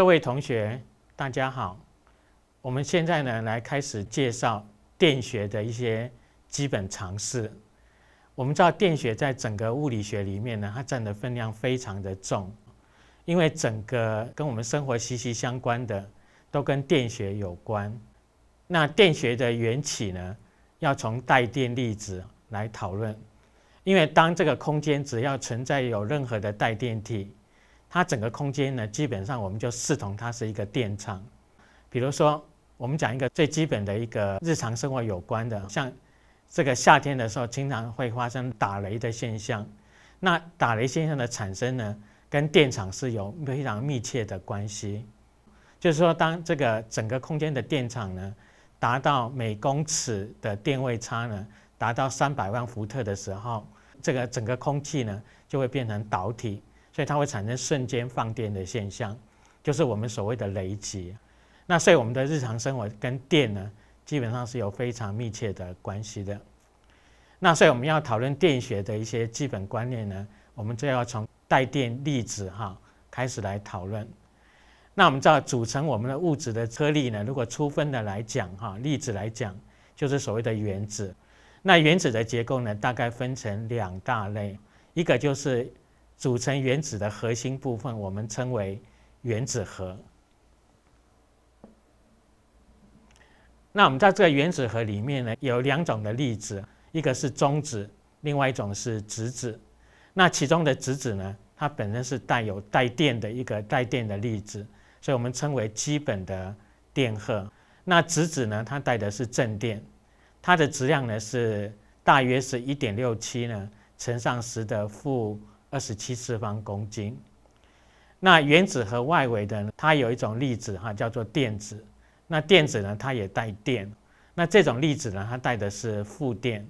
各位同学，大家好。我们现在呢，来开始介绍电学的一些基本常识。我们知道，电学在整个物理学里面呢，它占的分量非常的重，因为整个跟我们生活息息相关的，都跟电学有关。那电学的缘起呢，要从带电粒子来讨论，因为当这个空间只要存在有任何的带电体。它整个空间呢，基本上我们就视同它是一个电场。比如说，我们讲一个最基本的一个日常生活有关的，像这个夏天的时候，经常会发生打雷的现象。那打雷现象的产生呢，跟电场是有非常密切的关系。就是说，当这个整个空间的电场呢，达到每公尺的电位差呢，达到三百万伏特的时候，这个整个空气呢，就会变成导体。所以它会产生瞬间放电的现象，就是我们所谓的雷击。那所以我们的日常生活跟电呢，基本上是有非常密切的关系的。那所以我们要讨论电学的一些基本观念呢，我们就要从带电粒子哈开始来讨论。那我们知道组成我们的物质的颗粒呢，如果粗分的来讲哈，粒子来讲就是所谓的原子。那原子的结构呢，大概分成两大类，一个就是。组成原子的核心部分，我们称为原子核。那我们在这个原子核里面呢，有两种的粒子，一个是中子，另外一种是质子。那其中的质子呢，它本身是带有带电的一个带电的粒子，所以我们称为基本的电荷。那质子呢，它带的是正电，它的质量呢是大约是一点六七呢乘上十的负。二十七次方公斤。那原子核外围的，它有一种粒子哈，叫做电子。那电子呢，它也带电。那这种粒子呢，它带的是负电，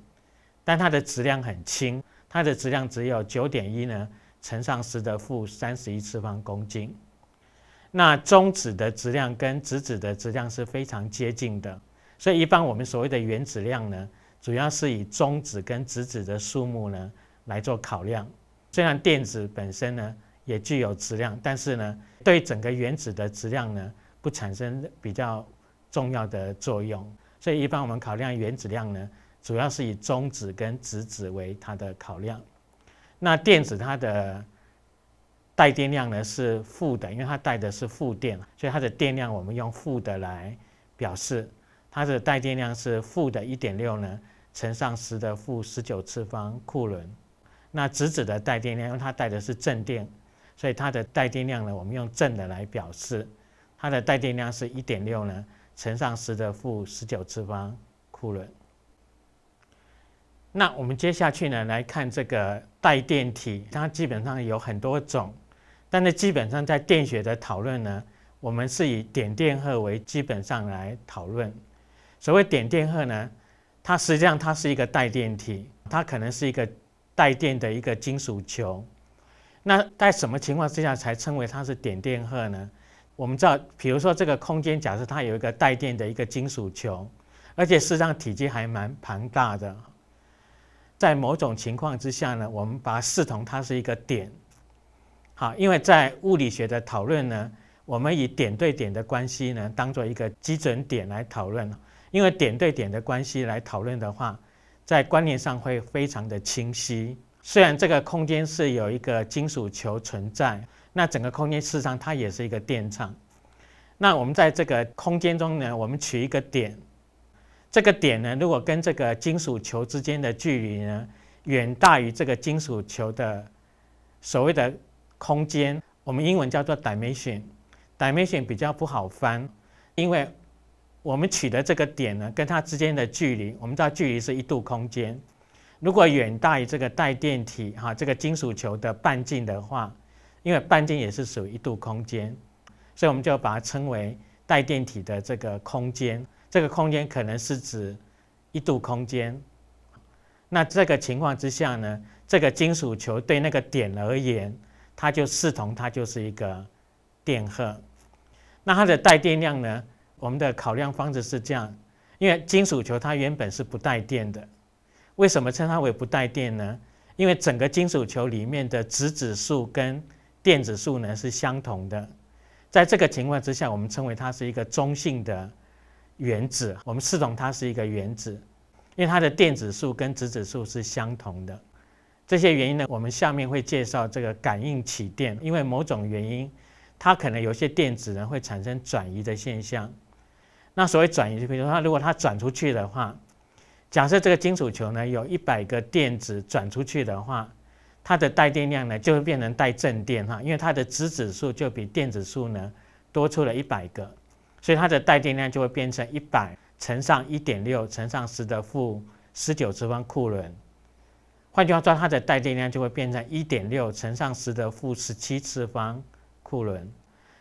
但它的质量很轻，它的质量只有九点一呢乘上十的负三十一次方公斤。那中子的质量跟质子的质量是非常接近的，所以一般我们所谓的原子量呢，主要是以中子跟质子的数目呢来做考量。虽然电子本身呢也具有质量，但是呢，对整个原子的质量呢不产生比较重要的作用。所以，一般我们考量原子量呢，主要是以中子跟质子为它的考量。那电子它的带电量呢是负的，因为它带的是负电，所以它的电量我们用负的来表示。它的带电量是负的1.6呢乘上10的负19次方库仑。那质子的带电量，因为它带的是正电，所以它的带电量呢，我们用正的来表示。它的带电量是一点六呢，乘上十的负十九次方库仑。那我们接下去呢，来看这个带电体，它基本上有很多种，但是基本上在电学的讨论呢，我们是以点电荷为基本上来讨论。所谓点电荷呢，它实际上它是一个带电体，它可能是一个。带电的一个金属球，那在什么情况之下才称为它是点电荷呢？我们知道，比如说这个空间，假设它有一个带电的一个金属球，而且事实上体积还蛮庞大的。在某种情况之下呢，我们把它视同它是一个点。好，因为在物理学的讨论呢，我们以点对点的关系呢，当做一个基准点来讨论。因为点对点的关系来讨论的话。在观念上会非常的清晰。虽然这个空间是有一个金属球存在，那整个空间事实上它也是一个电场。那我们在这个空间中呢，我们取一个点，这个点呢，如果跟这个金属球之间的距离呢，远大于这个金属球的所谓的空间，我们英文叫做 dimension，dimension 比较不好翻，因为我们取得这个点呢，跟它之间的距离，我们知道距离是一度空间。如果远大于这个带电体哈，这个金属球的半径的话，因为半径也是属于一度空间，所以我们就把它称为带电体的这个空间。这个空间可能是指一度空间。那这个情况之下呢，这个金属球对那个点而言，它就视同它就是一个电荷。那它的带电量呢？我们的考量方式是这样，因为金属球它原本是不带电的，为什么称它为不带电呢？因为整个金属球里面的质子数跟电子数呢是相同的，在这个情况之下，我们称为它是一个中性的原子。我们视同它是一个原子，因为它的电子数跟质子数是相同的。这些原因呢，我们下面会介绍这个感应起电，因为某种原因，它可能有些电子呢会产生转移的现象。那所谓转移，比如说，它如果它转出去的话，假设这个金属球呢，有一百个电子转出去的话，它的带电量呢就会变成带正电哈，因为它的质子数就比电子数呢多出了一百个，所以它的带电量就会变成一百乘上一点六乘上十的负十九次方库仑。换句话说，它的带电量就会变成一点六乘上十的负十七次方库仑。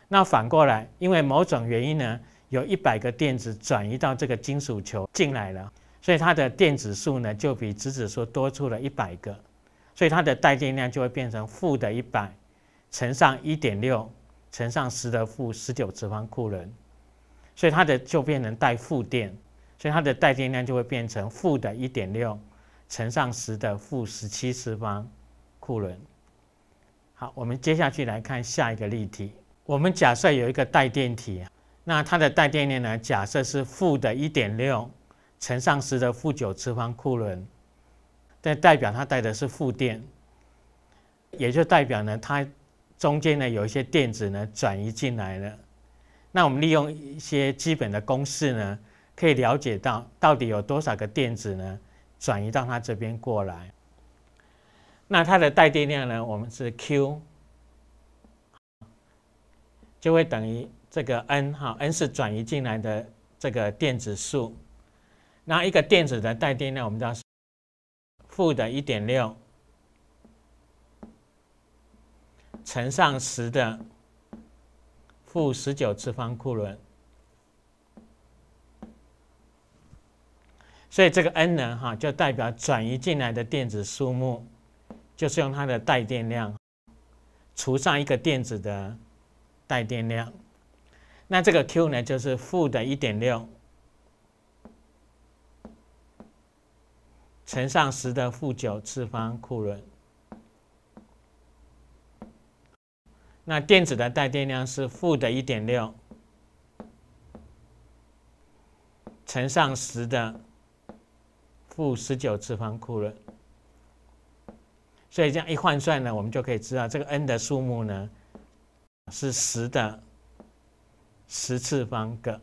那反过来，因为某种原因呢？有一百个电子转移到这个金属球进来了，所以它的电子数呢就比质子数多出了一百个，所以它的带电量就会变成负的一百乘上一点六乘上十的负十九次方库仑，所以它的就变成带负电，所以它的带电量就会变成负的一点六乘上十的负十七次方库仑。好，我们接下去来看下一个例题，我们假设有一个带电体。那它的带电量呢？假设是负的1.6乘上10的负9次方库仑，这代表它带的是负电，也就代表呢，它中间呢有一些电子呢转移进来了。那我们利用一些基本的公式呢，可以了解到到底有多少个电子呢转移到它这边过来。那它的带电量呢，我们是 Q 就会等于。这个 n 哈，n 是转移进来的这个电子数，那一个电子的带电量，我们知道是负的一点六乘上十的负十九次方库仑，所以这个 n 呢，哈，就代表转移进来的电子数目，就是用它的带电量除上一个电子的带电量。那这个 Q 呢，就是负的1.6乘上十的负9次方库仑。那电子的带电量是负的1.6乘上十的负19次方库仑。所以这样一换算呢，我们就可以知道这个 N 的数目呢，是十的。十次方个，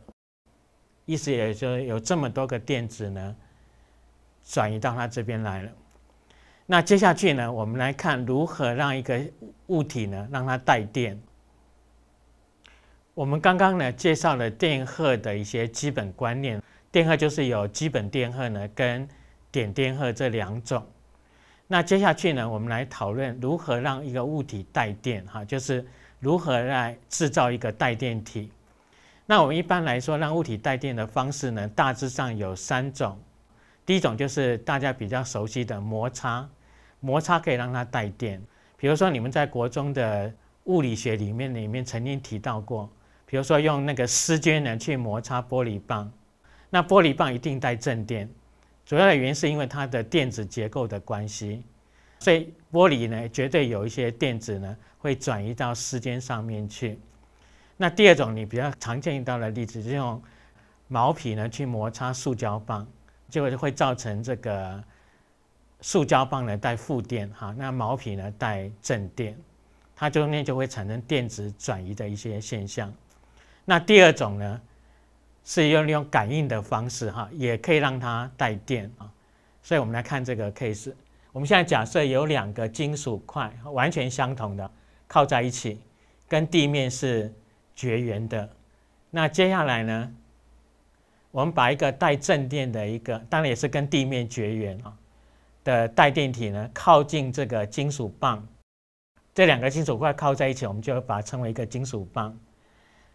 意思也就有这么多个电子呢，转移到它这边来了。那接下去呢，我们来看如何让一个物体呢，让它带电。我们刚刚呢介绍了电荷的一些基本观念，电荷就是有基本电荷呢跟点电荷这两种。那接下去呢，我们来讨论如何让一个物体带电哈，就是如何来制造一个带电体。那我们一般来说，让物体带电的方式呢，大致上有三种。第一种就是大家比较熟悉的摩擦，摩擦可以让它带电。比如说你们在国中的物理学里面，里面曾经提到过，比如说用那个丝绢呢去摩擦玻璃棒，那玻璃棒一定带正电，主要的原因是因为它的电子结构的关系，所以玻璃呢绝对有一些电子呢会转移到丝绢上面去。那第二种你比较常见到的例子是用毛皮呢去摩擦塑胶棒，结果就会造成这个塑胶棒呢带负电哈，那毛皮呢带正电，它中间就会产生电子转移的一些现象。那第二种呢是用利用感应的方式哈，也可以让它带电啊。所以我们来看这个 case。我们现在假设有两个金属块完全相同的靠在一起，跟地面是。绝缘的，那接下来呢？我们把一个带正电的一个，当然也是跟地面绝缘啊的带电体呢，靠近这个金属棒，这两个金属块靠在一起，我们就会把它称为一个金属棒。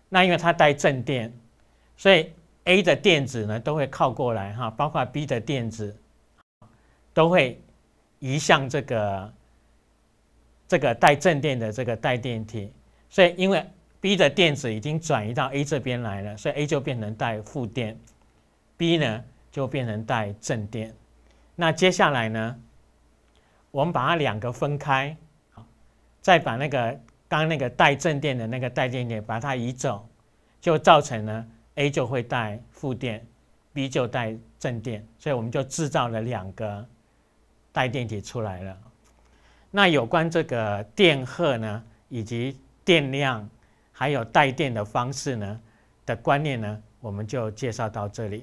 那因为它带正电，所以 A 的电子呢都会靠过来哈，包括 B 的电子都会移向这个这个带正电的这个带电体，所以因为。B 的电子已经转移到 A 这边来了，所以 A 就变成带负电，B 呢就变成带正电。那接下来呢，我们把它两个分开，再把那个刚那个带正电的那个带电点把它移走，就造成了 A 就会带负电，B 就带正电。所以我们就制造了两个带电体出来了。那有关这个电荷呢，以及电量。还有带电的方式呢的观念呢，我们就介绍到这里。